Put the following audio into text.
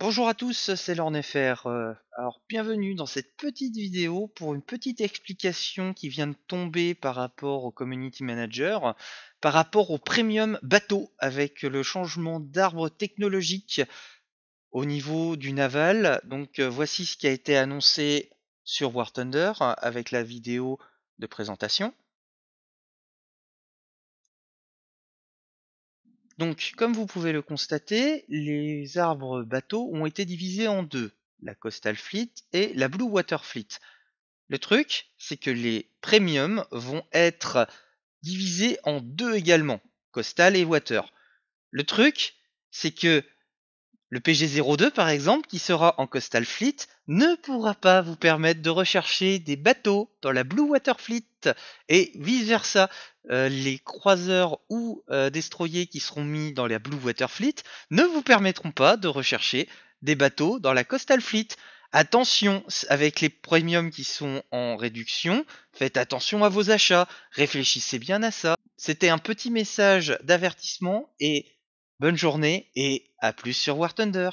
Bonjour à tous, c'est Lornefer. Euh, alors bienvenue dans cette petite vidéo pour une petite explication qui vient de tomber par rapport au Community Manager, par rapport au Premium bateau avec le changement d'arbre technologique au niveau du naval. Donc euh, voici ce qui a été annoncé sur War Thunder euh, avec la vidéo de présentation. Donc, comme vous pouvez le constater, les arbres bateaux ont été divisés en deux, la Coastal Fleet et la Blue Water Fleet. Le truc, c'est que les premiums vont être divisés en deux également, Coastal et Water. Le truc, c'est que le PG-02 par exemple, qui sera en Coastal Fleet, ne pourra pas vous permettre de rechercher des bateaux dans la Blue Water Fleet et vice-versa. Euh, les croiseurs ou euh, destroyers qui seront mis dans la Blue Water Fleet ne vous permettront pas de rechercher des bateaux dans la Coastal Fleet. Attention, avec les premiums qui sont en réduction, faites attention à vos achats, réfléchissez bien à ça. C'était un petit message d'avertissement et Bonne journée et à plus sur War Thunder